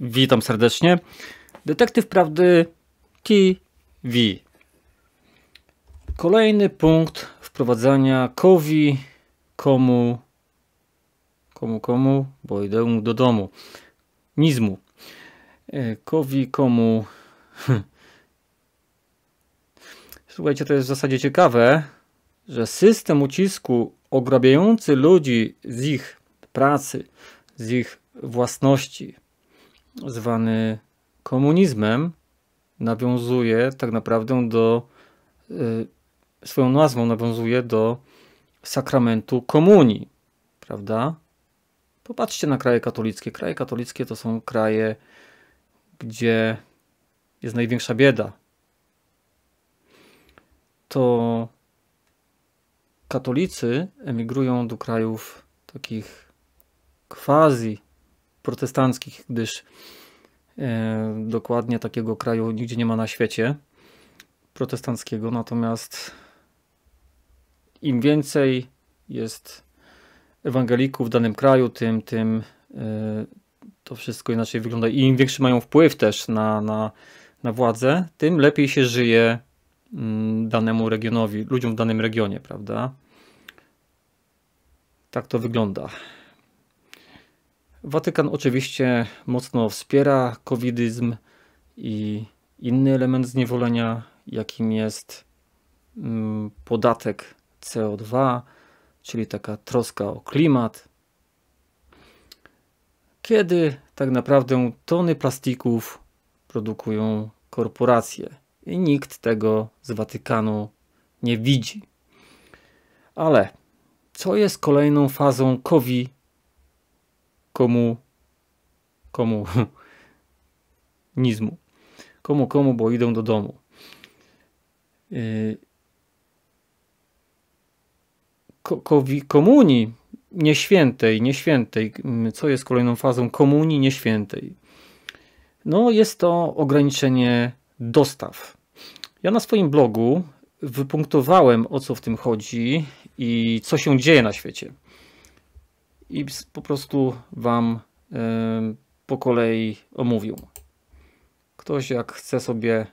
Witam serdecznie. Detektyw Prawdy TV. Kolejny punkt wprowadzania kowi komu komu komu, bo idę mu do domu. Nizmu. E, kowi komu. Słuchajcie, to jest w zasadzie ciekawe, że system ucisku ograbiający ludzi z ich pracy, z ich własności, zwany komunizmem, nawiązuje tak naprawdę do, y, swoją nazwą nawiązuje do sakramentu komunii, prawda? Popatrzcie na kraje katolickie. Kraje katolickie to są kraje, gdzie jest największa bieda. To katolicy emigrują do krajów takich quasi protestanckich, gdyż e, dokładnie takiego kraju nigdzie nie ma na świecie protestanckiego. Natomiast im więcej jest ewangelików w danym kraju, tym, tym e, to wszystko inaczej wygląda. I im większy mają wpływ też na, na, na władzę, tym lepiej się żyje mm, danemu regionowi, ludziom w danym regionie, prawda? Tak to wygląda. Watykan oczywiście mocno wspiera covidyzm i inny element zniewolenia, jakim jest mm, podatek CO2, czyli taka troska o klimat. Kiedy tak naprawdę tony plastików produkują korporacje i nikt tego z Watykanu nie widzi. Ale co jest kolejną fazą COVID komu, komu, nizmu. Komu, komu, bo idą do domu. Y, ko, komunii nieświętej, nieświętej, mm, co jest kolejną fazą komunii nieświętej? No, jest to ograniczenie dostaw. Ja na swoim blogu wypunktowałem o co w tym chodzi i co się dzieje na świecie i po prostu Wam po kolei omówił. Ktoś jak chce sobie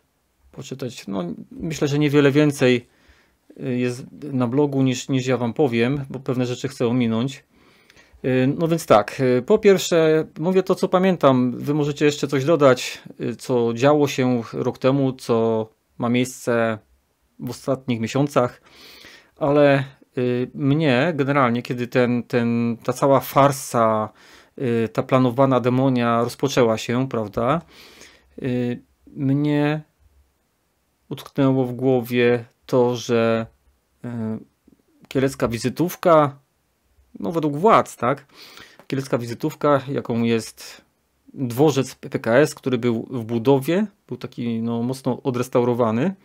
poczytać, no myślę, że niewiele więcej y, jest na blogu niż, niż ja Wam powiem, bo pewne rzeczy chcę ominąć. Y, no więc tak, y, po pierwsze mówię to, co pamiętam. Wy możecie jeszcze coś dodać, co działo się rok temu, co ma miejsce w ostatnich miesiącach, ale Y, mnie generalnie, kiedy ten, ten, ta cała farsa, y, ta planowana demonia rozpoczęła się, prawda, y, mnie utknęło w głowie to, że kielecka wizytówka, no według władz, tak, kielecka wizytówka, jaką jest dworzec PKS, który był w budowie, był taki no, mocno odrestaurowany,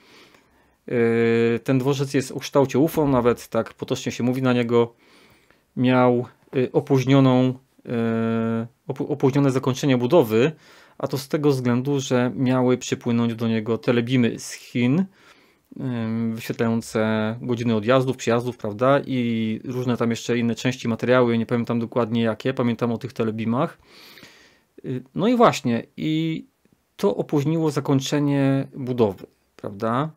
Yy, ten dworzec jest o kształcie UFO, nawet tak potocznie się mówi na niego. Miał yy, opóźnioną, yy, opóźnione zakończenie budowy, a to z tego względu, że miały przypłynąć do niego telebimy z Chin, wyświetlające godziny odjazdów, przyjazdów, prawda? I różne tam jeszcze inne części, materiały, nie pamiętam dokładnie jakie, pamiętam o tych telebimach. No i właśnie, i to opóźniło zakończenie budowy, prawda?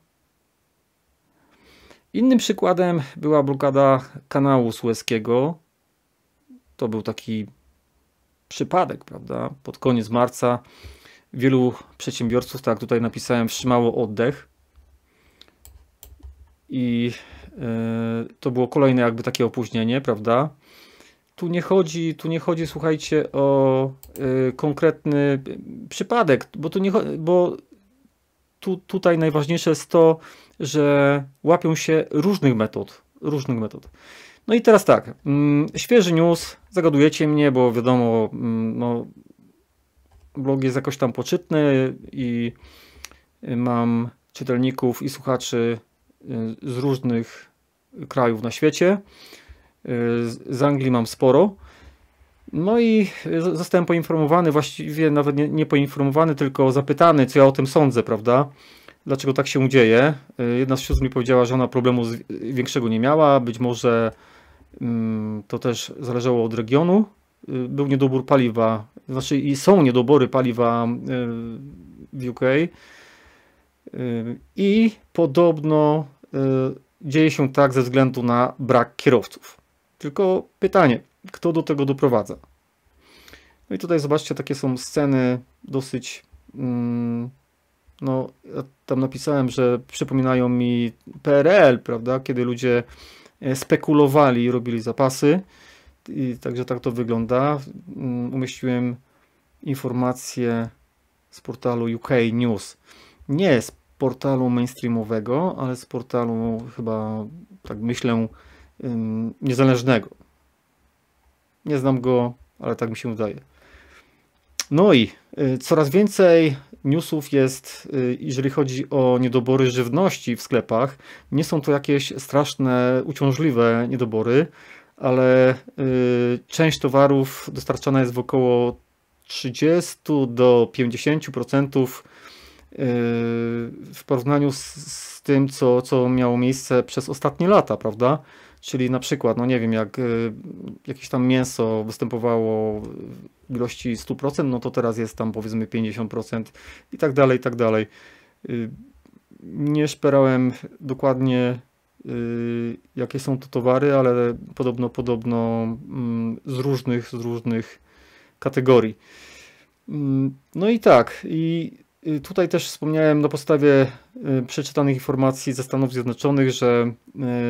Innym przykładem była blokada kanału sueskiego. To był taki przypadek, prawda? Pod koniec marca wielu przedsiębiorców, tak tutaj napisałem, wstrzymało oddech. I yy, to było kolejne jakby takie opóźnienie, prawda? Tu nie chodzi, tu nie chodzi słuchajcie, o e, konkretny przypadek, bo, tu nie, bo tu, tutaj najważniejsze jest to, że łapią się różnych metod. Różnych metod. No i teraz tak, mm, świeży news, zagadujecie mnie, bo wiadomo, mm, no, blog jest jakoś tam poczytny i y, mam czytelników i słuchaczy y, z różnych krajów na świecie. Y, z Anglii mam sporo. No i zostałem poinformowany, właściwie nawet nie, nie poinformowany, tylko zapytany, co ja o tym sądzę, prawda? Dlaczego tak się dzieje? Y, jedna z sióstr mi powiedziała, że ona problemu większego nie miała, być może mm, to też zależało od regionu. Y, był niedobór paliwa, znaczy i są niedobory paliwa y, w UK. I podobno dzieje się tak ze względu na brak kierowców. Tylko pytanie, kto do tego doprowadza. No i tutaj zobaczcie, takie są sceny dosyć. Mm, no, ja tam napisałem, że przypominają mi PRL, prawda? Kiedy ludzie e, spekulowali i robili zapasy. I także tak to wygląda. Mm, umieściłem informacje z portalu UK News. Nie z portalu mainstreamowego, ale z portalu chyba, tak myślę, niezależnego. Nie znam go, ale tak mi się udaje. No i y, coraz więcej newsów jest, y, jeżeli chodzi o niedobory żywności w sklepach. Nie są to jakieś straszne, uciążliwe niedobory, ale y, część towarów dostarczana jest w około 30 do 50% w porównaniu z, z tym, co, co miało miejsce przez ostatnie lata, prawda? Czyli na przykład, no nie wiem, jak y, jakieś tam mięso występowało w ilości 100%, no to teraz jest tam powiedzmy 50% i tak dalej, i tak dalej. Y, nie szperałem dokładnie y, jakie są to towary, ale podobno, podobno mm, z różnych, z różnych kategorii. Mm, no i tak, i Y, tutaj też wspomniałem na podstawie y, przeczytanych informacji ze Stanów Zjednoczonych, że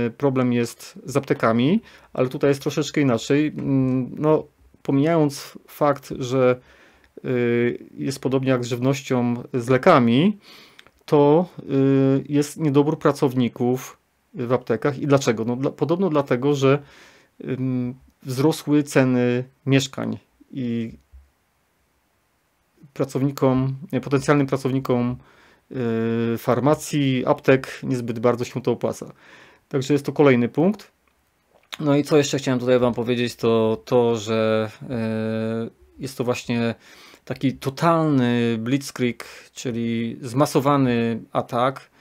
y, problem jest z aptekami, ale tutaj jest troszeczkę inaczej. Mm, no, pomijając fakt, że jest podobnie jak z żywnością z lekami, to jest niedobór pracowników w aptekach. I dlaczego? No, podobno dlatego, że wzrosły ceny mieszkań i pracownikom, e, potencjalnym pracownikom e, farmacji, aptek niezbyt bardzo się to opłaca. Także jest to kolejny punkt. No i co jeszcze chciałem tutaj Wam powiedzieć, to to, że e, jest to właśnie taki totalny blitzkrieg, czyli zmasowany atak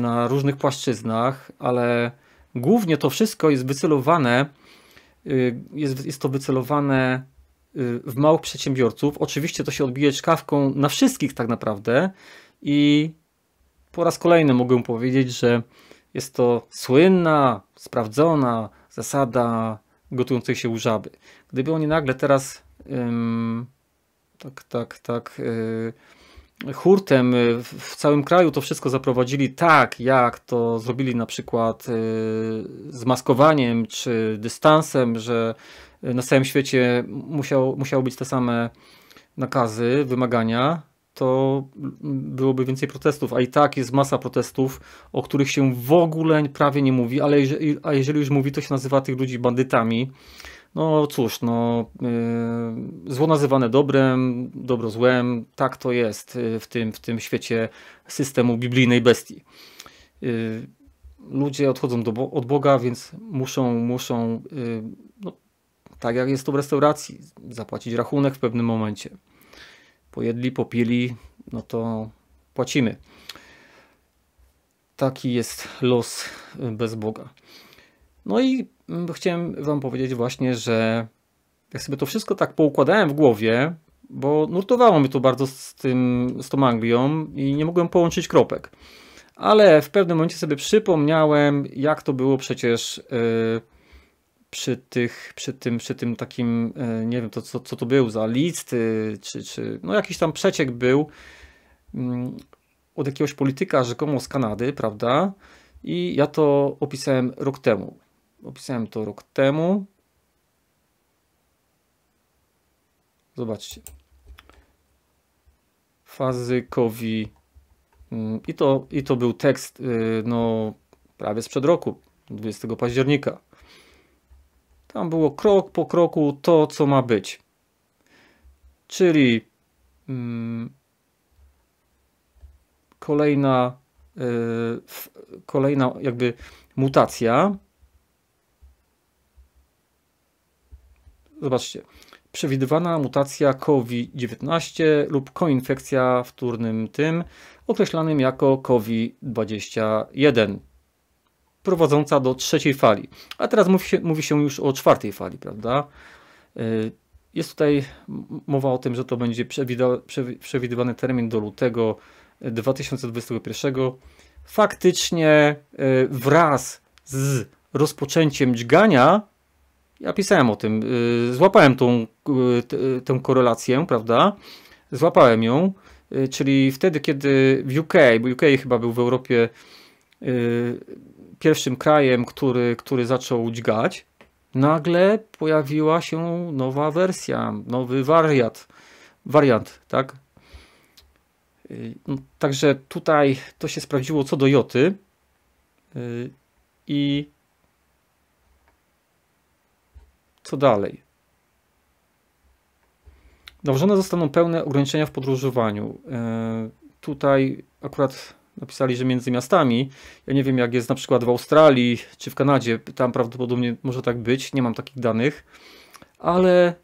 na różnych płaszczyznach, ale głównie to wszystko jest wycelowane, jest, jest to wycelowane Y, w małych przedsiębiorców. Oczywiście to się odbije czkawką na wszystkich tak naprawdę i po raz kolejny mogę powiedzieć, że jest to słynna, sprawdzona zasada gotującej się urzaby. Gdyby oni nagle teraz ym, tak, tak, tak yy, hurtem y, w całym kraju to wszystko zaprowadzili tak, jak to zrobili na przykład yy, z maskowaniem czy dystansem, że na całym świecie musiał, musiały być te same nakazy, wymagania, to byłoby więcej protestów, a i tak jest masa protestów, o których się w ogóle prawie nie mówi, ale jeżeli, a jeżeli już mówi, to się nazywa tych ludzi bandytami. No cóż, no, yy, zło nazywane dobrem, dobro złem, tak to jest y, w tym, w tym świecie systemu biblijnej bestii. Yy, ludzie odchodzą do, od Boga, więc muszą, muszą yy, no, tak jak jest to w restauracji, zapłacić rachunek w pewnym momencie. Pojedli, popili, no to płacimy. Taki jest los y, bez Boga. No i mm, chciałem Wam powiedzieć właśnie, że jak sobie to wszystko tak poukładałem w głowie, bo nurtowało mnie to bardzo z, tym, z tą Anglią i nie mogłem połączyć kropek. Ale w pewnym momencie sobie przypomniałem, jak to było przecież. Yy, przy, tych, przy, tym, przy tym takim, e, nie wiem, to, co, co to był za list, y, czy, czy no jakiś tam przeciek był mm, od jakiegoś polityka rzekomo z Kanady, prawda? I ja to opisałem rok temu. Opisałem to rok temu. Zobaczcie. Fazykowi. Mm, I to, I to był tekst, y, no, prawie sprzed roku, 20 października. Tam było krok po kroku to, co ma być. Czyli mm, kolejna, yy, kolejna jakby mutacja. Zobaczcie. Przewidywana mutacja COVID-19 lub koinfekcja wtórnym tym, określanym jako COVID-21 prowadząca do trzeciej fali. A teraz mówi się, mówi się już o czwartej fali, prawda? Y, jest tutaj mowa o tym, że to będzie przewidywany termin do lutego 2021. Y, Faktycznie y, wraz z rozpoczęciem dźgania, ja pisałem o tym, złapałem tą, tę korelację, prawda? Złapałem ją, czyli wtedy, kiedy w UK, bo UK chyba był w Europie pierwszym krajem, który, który zaczął dźgać, nagle pojawiła się nowa wersja, nowy wariat, wariant, tak? Y, także tutaj to się sprawdziło co do joty y, i co dalej? Nałożone zostaną pełne ograniczenia w podróżowaniu. Y, tutaj akurat Napisali, że między miastami. Ja nie wiem, jak jest na przykład w Australii czy w Kanadzie. Tam prawdopodobnie może tak być. Nie mam takich danych. Ale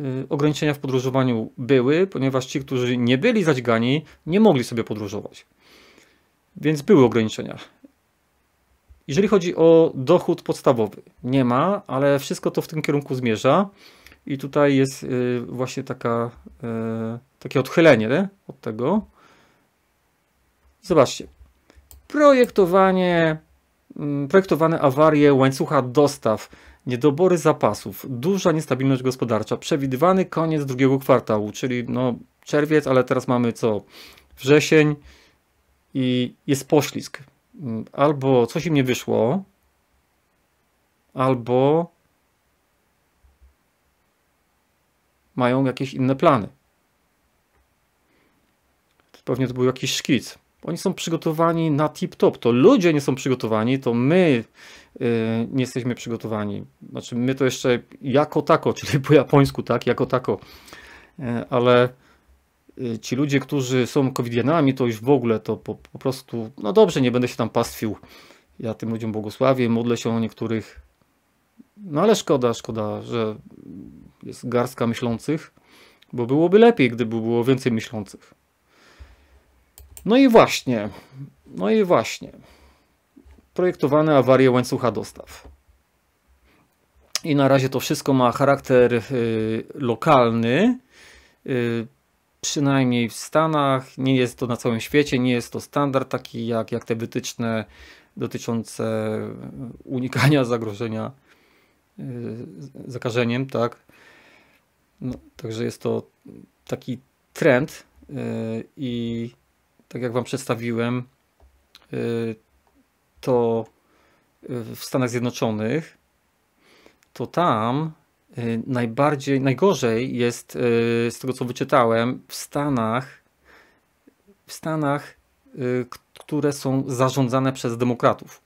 y, ograniczenia w podróżowaniu były, ponieważ ci, którzy nie byli zaćgani, nie mogli sobie podróżować. Więc były ograniczenia. Jeżeli chodzi o dochód podstawowy, nie ma, ale wszystko to w tym kierunku zmierza. I tutaj jest y, właśnie taka, y, takie odchylenie od tego. Zobaczcie. Projektowanie, mm, projektowane awarie łańcucha dostaw, niedobory zapasów, duża niestabilność gospodarcza, przewidywany koniec drugiego kwartału, czyli no czerwiec, ale teraz mamy co? Wrzesień i jest poślizg. Mm, albo coś im nie wyszło, albo mają jakieś inne plany. Pewnie to był jakiś szkic oni są przygotowani na tip-top. To ludzie nie są przygotowani, to my yy, nie jesteśmy przygotowani. Znaczy, my to jeszcze jako tako, czyli po japońsku, tak, jako tako. Yy, ale yy, ci ludzie, którzy są covidianami, to już w ogóle to po, po, prostu, no dobrze, nie będę się tam pastwił. Ja tym ludziom błogosławię, modlę się o niektórych. No ale szkoda, szkoda, że jest garstka myślących, bo byłoby lepiej, gdyby było więcej myślących. No i właśnie, no i właśnie. Projektowane awarie łańcucha dostaw. I na razie to wszystko ma charakter y, lokalny. Y, przynajmniej w Stanach, nie jest to na całym świecie, nie jest to standard taki jak, jak te wytyczne dotyczące unikania zagrożenia y, zakażeniem, tak. No, także jest to taki trend y, i tak jak Wam przedstawiłem, y, to y, w Stanach Zjednoczonych, to tam y, najbardziej, najgorzej jest, z tego co wyczytałem, w Stanach, w Stanach, które są zarządzane przez demokratów.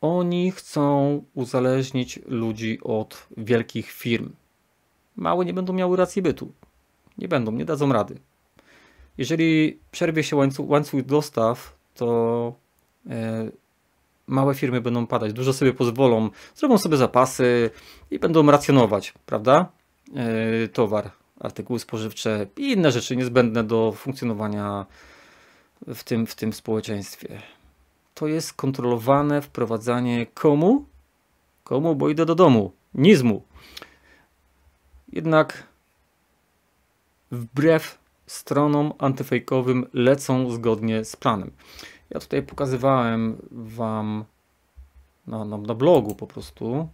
Oni chcą uzależnić ludzi od wielkich firm. Małe nie będą miały racji bytu. Nie będą, nie dadzą rady. Jeżeli przerwie się łańcuch, łańcuch dostaw, to e, małe firmy będą padać, dużo sobie pozwolą, zrobią sobie zapasy i będą racjonować, prawda? E, towar, artykuły spożywcze i inne rzeczy niezbędne do funkcjonowania w tym, w tym społeczeństwie. To jest kontrolowane wprowadzanie komu? Komu, bo idę do domu, nizmu. Jednak wbrew stronom antyfejkowym lecą zgodnie z planem. Ja tutaj pokazywałem Wam na, na, na blogu po prostu.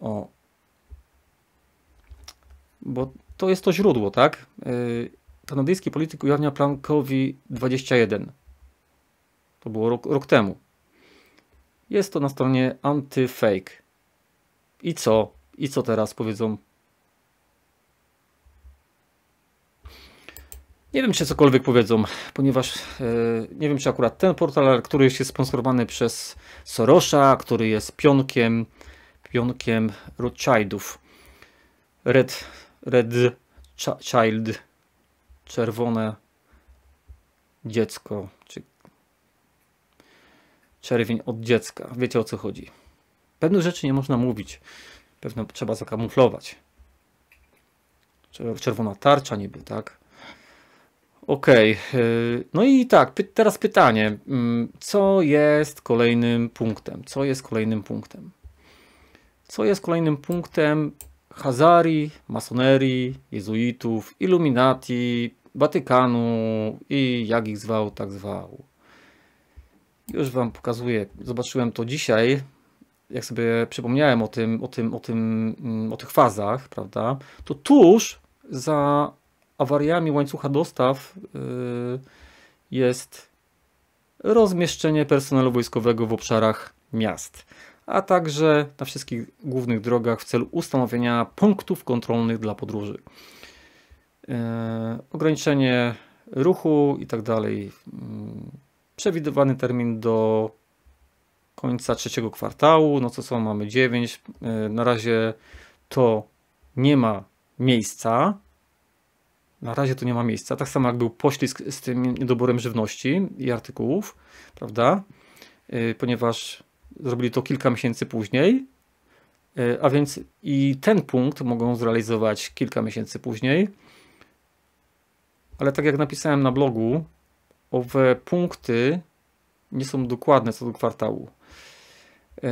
O. Bo to jest to źródło, tak? Y, kanadyjski polityk ujawnia plan COVID-21. To było rok, rok temu. Jest to na stronie antyfake. I co? I co teraz powiedzą Nie wiem, czy cokolwiek powiedzą, ponieważ e, nie wiem, czy akurat ten portal, który jest sponsorowany przez Sorosza, który jest pionkiem, pionkiem Rothschildów. Red, Red Child, czerwone dziecko, czy czerwień od dziecka. Wiecie o co chodzi. Pewnych rzeczy nie można mówić, pewne trzeba zakamuflować. Czerwona tarcza niby, tak? Okej, okay. no i tak, teraz pytanie, mm, co jest kolejnym punktem? Co jest kolejnym punktem? Co jest kolejnym punktem Hazarii, masonerii, jezuitów, Illuminati, Watykanu i jak ich zwał, tak zwał. Już Wam pokazuję, zobaczyłem to dzisiaj, jak sobie przypomniałem o tym, o tym, o tym, mm, o tych fazach, prawda, to tuż za awariami łańcucha dostaw y, jest rozmieszczenie personelu wojskowego w obszarach miast, a także na wszystkich głównych drogach w celu ustanowienia punktów kontrolnych dla podróży. Y, ograniczenie ruchu i tak dalej. Y, przewidywany termin do końca trzeciego kwartału, no co są, mamy 9. Na razie to nie ma miejsca, na razie to nie ma miejsca. Tak samo jak był poślizg z tym niedoborem żywności i artykułów, prawda? Y, ponieważ zrobili to kilka miesięcy później, y, a więc i ten punkt mogą zrealizować kilka miesięcy później. Ale tak jak napisałem na blogu, owe punkty nie są dokładne co do kwartału. Y,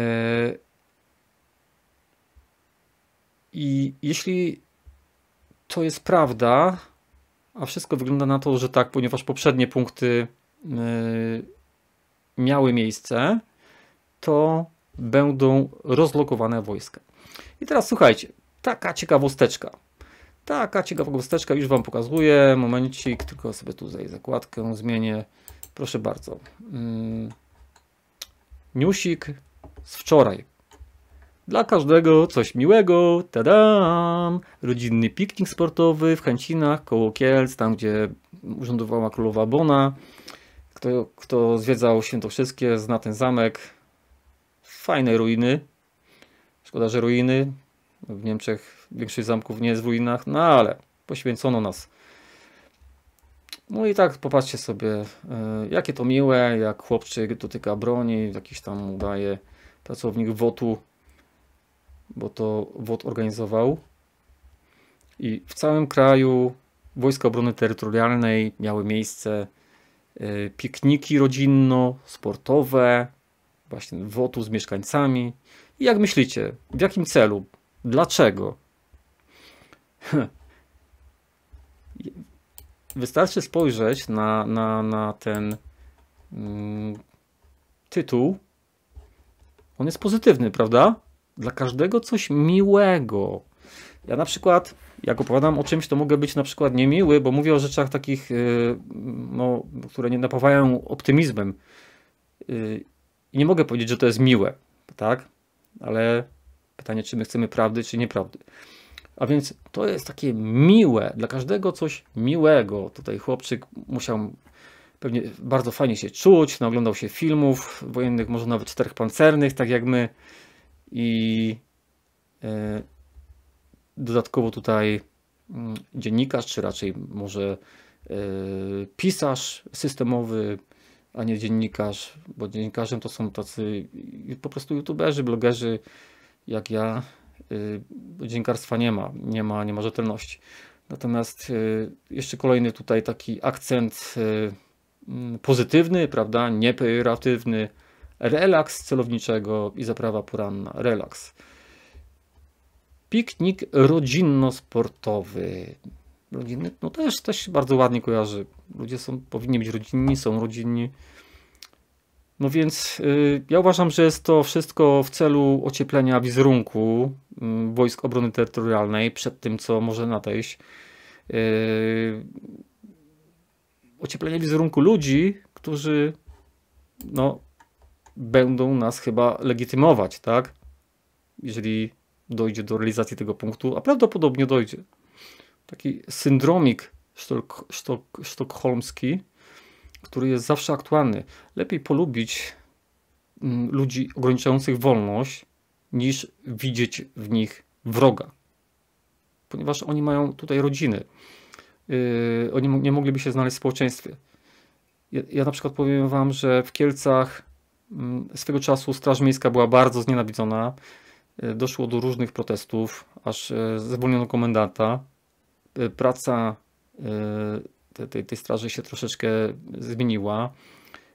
I jeśli to jest prawda, a wszystko wygląda na to, że tak, ponieważ poprzednie punkty y, miały miejsce, to będą rozlokowane wojska. I teraz słuchajcie, taka ciekawosteczka. Taka ciekawosteczka już Wam pokazuję. Momencik, tylko sobie tutaj zakładkę zmienię. Proszę bardzo. Y, newsik z wczoraj. Dla każdego coś miłego, tadam! Rodzinny piknik sportowy w Chęcinach, koło Kielc, tam gdzie urządowała królowa Bona. Kto, kto zwiedzał wszystkie, zna ten zamek. Fajne ruiny. Szkoda, że ruiny. W Niemczech większość zamków nie jest w ruinach, no ale poświęcono nas. No i tak popatrzcie sobie, e, jakie to miłe, jak chłopczyk dotyka broni, jakiś tam udaje pracownik wotu. u bo to WOT organizował. I w całym kraju Wojska Obrony Terytorialnej miały miejsce y, pikniki rodzinno-sportowe, właśnie WOT-u z mieszkańcami. I jak myślicie, w jakim celu? Dlaczego? Wystarczy spojrzeć na, na, na ten mm, tytuł. On jest pozytywny, prawda? dla każdego coś miłego. Ja na przykład, jak opowiadam o czymś, to mogę być na przykład niemiły, bo mówię o rzeczach takich, y, no, które nie napawają optymizmem. Y, I nie mogę powiedzieć, że to jest miłe, tak? Ale pytanie, czy my chcemy prawdy, czy nieprawdy. A więc to jest takie miłe, dla każdego coś miłego. Tutaj chłopczyk musiał pewnie bardzo fajnie się czuć, naoglądał się filmów wojennych, może nawet czterech pancernych, tak jak my i e, dodatkowo tutaj mm, dziennikarz, czy raczej może e, pisarz systemowy, a nie dziennikarz, bo dziennikarzem to są tacy po prostu youtuberzy, blogerzy jak ja. E, dziennikarstwa nie ma, nie ma, nie ma rzetelności. Natomiast jeszcze kolejny tutaj taki akcent mm, pozytywny, prawda, niepejoratywny, relaks celowniczego i zaprawa poranna, relaks. Piknik rodzinno-sportowy. Rodzinny, no też, też się bardzo ładnie kojarzy. Ludzie są, powinni być rodzinni, są rodzinni. No więc y, ja uważam, że jest to wszystko w celu ocieplenia wizerunku mm, Wojsk Obrony Terytorialnej przed tym, co może nadejść. Yy, ocieplenie wizerunku ludzi, którzy no, będą nas chyba legitymować, tak? Jeżeli dojdzie do realizacji tego punktu, a prawdopodobnie dojdzie. Taki syndromik sztok, sztok, sztokholmski, który jest zawsze aktualny. Lepiej polubić mm, ludzi ograniczających wolność, niż widzieć w nich wroga. Ponieważ oni mają tutaj rodziny. Yy, oni nie mogliby się znaleźć w społeczeństwie. Ja, ja, na przykład powiem Wam, że w Kielcach Mm, swego czasu Straż Miejska była bardzo znienawidzona. E, doszło do różnych protestów, aż e, zwolniono komendanta. E, praca tej, tej straży się troszeczkę zmieniła.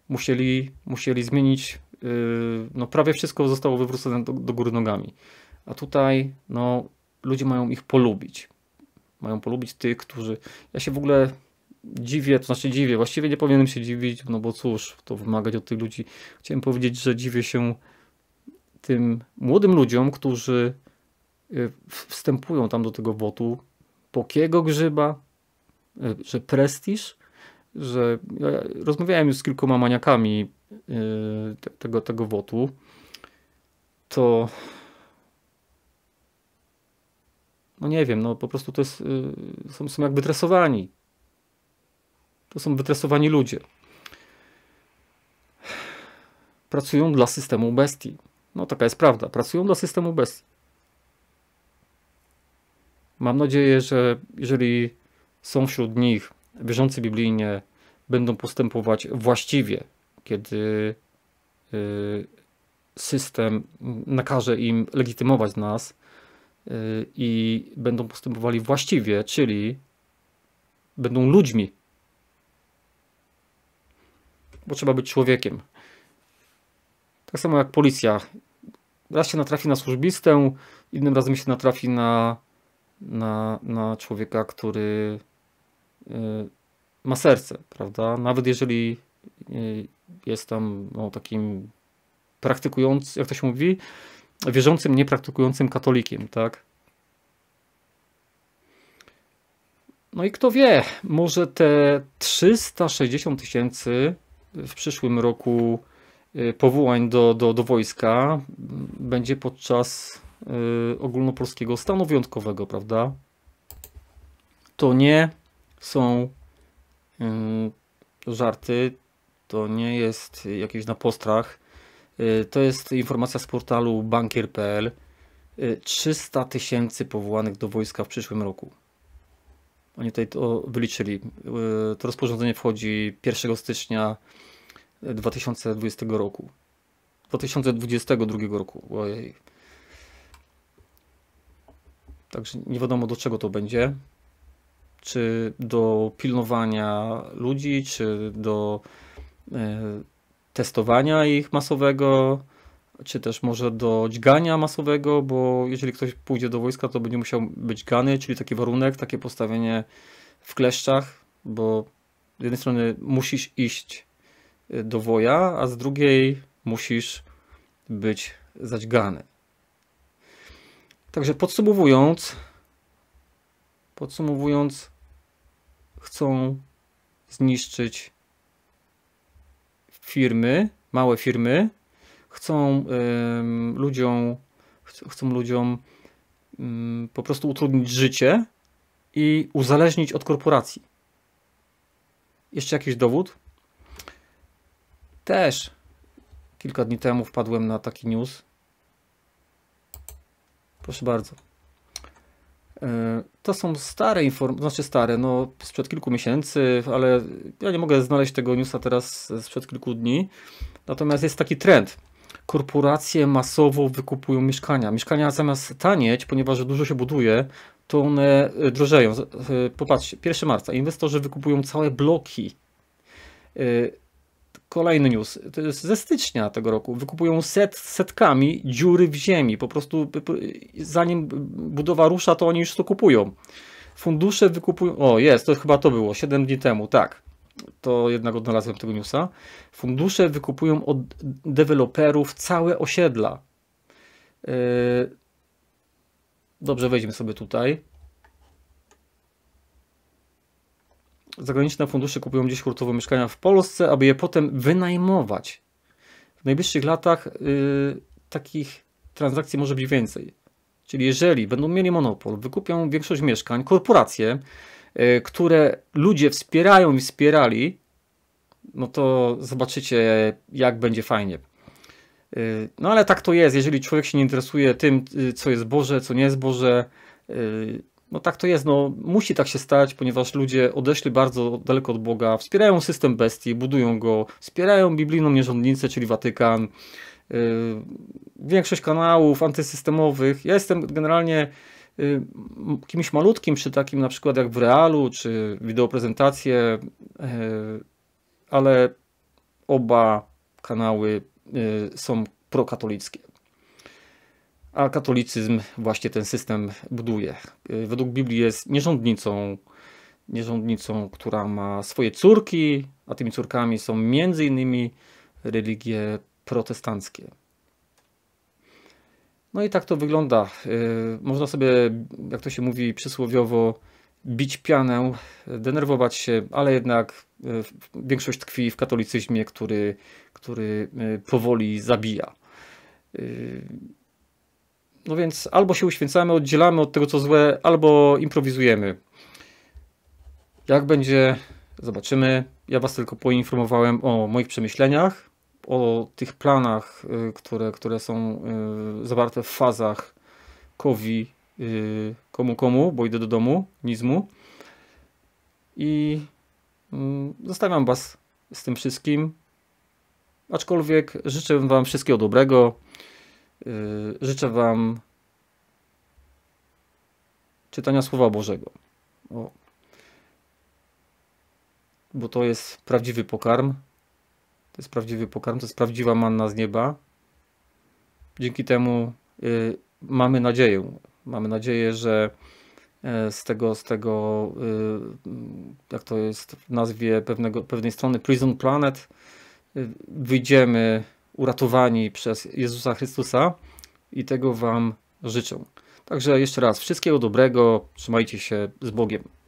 Musieli, musieli zmienić, no prawie wszystko zostało wywrócone do, do góry nogami. A tutaj no, ludzie mają ich polubić. Mają polubić tych, którzy. Ja się w ogóle dziwię, to znaczy dziwię, właściwie nie powinienem się dziwić, no bo cóż, to wymagać od tych ludzi. Chciałem powiedzieć, że dziwię się tym młodym ludziom, którzy y, wstępują tam do tego wotu pokiego grzyba, y, że prestiż, że ja rozmawiałem już z kilkoma maniakami y, tego, tego wotu, to no nie wiem, no po prostu to jest, są, są jakby tresowani to są wytresowani ludzie. Pracują dla systemu bestii. No taka jest prawda. Pracują dla systemu bestii. Mam nadzieję, że jeżeli są wśród nich wierzący biblijnie, będą postępować właściwie, kiedy y, system nakaże im legitymować nas y, i będą postępowali właściwie, czyli będą ludźmi, bo trzeba być człowiekiem. Tak samo jak policja. Raz się natrafi na służbistę, innym razem się natrafi na, na, na człowieka, który y, ma serce, prawda? Nawet jeżeli y, jest tam no, takim praktykującym, jak to się mówi, wierzącym, niepraktykującym katolikiem, tak? No i kto wie, może te 360 tysięcy w przyszłym roku y, powołań do, do, do wojska będzie podczas y, ogólnopolskiego stanu wyjątkowego, prawda? To nie są y, żarty, to nie jest jakiś na postrach. To jest informacja z portalu bankier.pl. 300 tysięcy powołanych do wojska w przyszłym roku. Oni tutaj to wyliczyli. E, to rozporządzenie wchodzi 1 stycznia 2020 e, roku. 2022 roku. Ojej. Także nie wiadomo do czego to będzie. Czy do pilnowania ludzi, czy do e, testowania ich masowego, czy też może do dźgania masowego, bo jeżeli ktoś pójdzie do wojska, to będzie musiał być gany, czyli taki warunek, takie postawienie w kleszczach, bo z jednej strony musisz iść y, do woja, a z drugiej musisz być zadźgany. Także podsumowując, podsumowując, chcą zniszczyć firmy, małe firmy, chcą ludziom, chcą ludziom po prostu utrudnić życie i uzależnić od korporacji. Jeszcze jakiś dowód? Też kilka dni temu wpadłem na taki news. Proszę bardzo. E, to są stare informacje, znaczy stare, no sprzed kilku miesięcy, ale ja nie mogę znaleźć tego newsa teraz e, sprzed kilku dni. Natomiast jest taki trend korporacje masowo wykupują mieszkania. Mieszkania zamiast tanieć, ponieważ dużo się buduje, to one e, drożeją. E, popatrzcie, 1 marca inwestorzy wykupują całe bloki. E, kolejny news, to jest ze stycznia tego roku, wykupują set, setkami dziury w ziemi. Po prostu zanim budowa rusza, to oni już to kupują. Fundusze wykupują, o jest, to chyba to było 7 dni temu, tak to jednak odnalazłem tego newsa. Fundusze wykupują od deweloperów całe osiedla. E, dobrze, wejdźmy sobie tutaj. Zagraniczne fundusze kupują dziś hurtowo mieszkania w Polsce, aby je potem wynajmować. W najbliższych latach yy, takich transakcji może być więcej. Czyli jeżeli będą mieli monopol, wykupią większość mieszkań, korporacje, Y, które ludzie wspierają i wspierali, no to zobaczycie, jak będzie fajnie. Y, no ale tak to jest, jeżeli człowiek się nie interesuje tym, y, co jest Boże, co nie jest Boże, no tak to jest, no musi tak się stać, ponieważ ludzie odeszli bardzo daleko od Boga, wspierają system bestii, budują go, wspierają biblijną nierządnicę, czyli Watykan, większość kanałów antysystemowych. Ja jestem generalnie Y, kimś malutkim, przy takim na przykład jak w realu, czy wideoprezentacje, e, ale oba kanały y, są prokatolickie. A katolicyzm właśnie ten system buduje. Y, według Biblii jest nierządnicą, nierządnicą, która ma swoje córki, a tymi córkami są między innymi religie protestanckie. No i tak to wygląda. Y, można sobie, jak to się mówi przysłowiowo, bić pianę, denerwować się, ale jednak y, większość tkwi w katolicyzmie, który, który y, powoli zabija. No więc albo się uświęcamy, oddzielamy od tego, co złe, albo improwizujemy. Jak będzie, zobaczymy. Ja Was tylko poinformowałem o moich przemyśleniach o tych planach, y, które, które są y, zawarte w fazach kowi y, komu komu, bo idę do domu, nizmu. I mm, zostawiam Was z tym wszystkim. Aczkolwiek życzę Wam wszystkiego dobrego. Życzę Wam czytania Słowa Bożego. O. Bo to jest prawdziwy pokarm. To jest prawdziwy pokarm, to jest prawdziwa manna z nieba. Dzięki temu y, mamy nadzieję. Mamy nadzieję, że e, z tego, z tego y, jak to jest w nazwie pewnego, pewnej strony, Prison Planet, y, wyjdziemy uratowani przez Jezusa Chrystusa i tego Wam życzę. Także jeszcze raz wszystkiego dobrego, trzymajcie się z Bogiem.